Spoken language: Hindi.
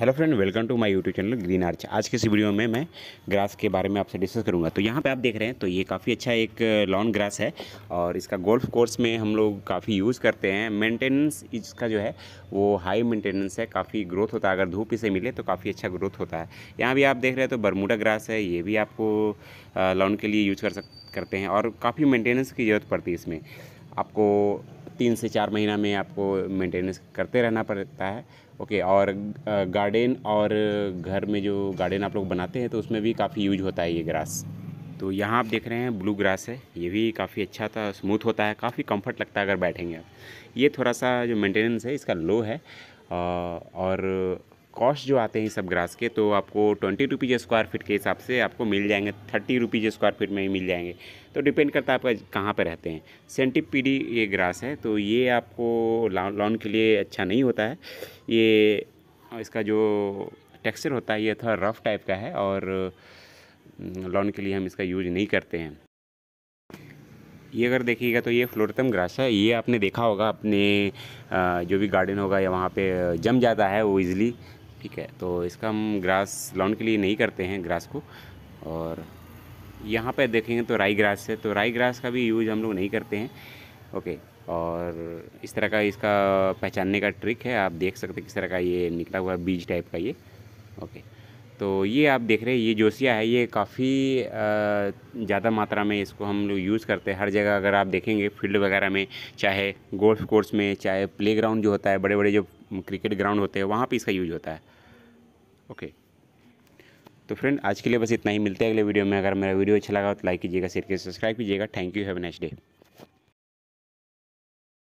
hello friend welcome to my YouTube channel Green Arch आज के इस वीडियो में मैं ग्रास के बारे में आपसे डिस्कस करूंगा तो यहाँ पे आप देख रहे हैं तो ये काफ़ी अच्छा एक लॉन ग्रास है और इसका गोल्फ कोर्स में हम लोग काफ़ी यूज़ करते हैं मेंटेनेंस इसका जो है वो हाई मेंटेनेंस है काफ़ी ग्रोथ होता है अगर धूप इसे मिले तो काफ़ी अच्छा ग्रोथ होता है यहाँ भी आप देख रहे हैं तो बरमूडा ग्रास है ये भी आपको लॉन के लिए यूज कर सक करते हैं और काफ़ी मेंटेनेंस की ज़रूरत पड़ती है इसमें आपको तीन से चार महीना में आपको मेंटेनेंस करते रहना पड़ता है ओके और गार्डन और घर में जो गार्डन आप लोग बनाते हैं तो उसमें भी काफ़ी यूज होता है ये ग्रास तो यहाँ आप देख रहे हैं ब्लू ग्रास है ये भी काफ़ी अच्छा था स्मूथ होता है काफ़ी कंफर्ट लगता है अगर बैठेंगे आप ये थोड़ा सा जो मेंटेनेंस है इसका लो है और कॉस्ट जो आते हैं सब ग्रास के तो आपको ट्वेंटी रुपीज़ स्क्वायर फीट के हिसाब से आपको मिल जाएंगे थर्टी रुपीज़ स्क्वायर फीट में ही मिल जाएंगे तो डिपेंड करता है आपका कहाँ पर रहते हैं सेंटिपीडी ये ग्रास है तो ये आपको लॉन के लिए अच्छा नहीं होता है ये इसका जो टेक्सचर होता है ये थोड़ा रफ़ टाइप का है और हम्म, लॉन के लिए हम इसका यूज नहीं करते हैं ये अगर देखिएगा तो ये फ्लोरतम ग्रास है ये आपने देखा होगा अपने जो भी गार्डन होगा या वहाँ पे जम जाता है वो ईजिली ठीक है तो इसका हम ग्रास लॉन के लिए नहीं करते हैं ग्रास को और यहाँ पे देखेंगे तो राई ग्रास है तो राई ग्रास का भी यूज हम लोग नहीं करते हैं ओके और इस तरह का इसका पहचानने का ट्रिक है आप देख सकते हैं किस तरह का ये निकला हुआ बीज टाइप का ये ओके तो ये आप देख रहे हैं ये जोसिया है ये काफ़ी ज़्यादा मात्रा में इसको हम लोग यूज़ करते हैं हर जगह अगर आप देखेंगे फील्ड वगैरह में चाहे गोल्फ कोर्स में चाहे प्लेग्राउंड जो होता है बड़े बड़े जो क्रिकेट ग्राउंड होते हैं वहाँ पर इसका यूज होता है ओके तो फ्रेंड आज के लिए बस इतना ही मिलते है अगले वीडियो में अगर मेरा वीडियो अच्छा लगा तो लाइक कीजिएगा शेयर कीजिए सब्सक्राइब कीजिएगा thank you have next day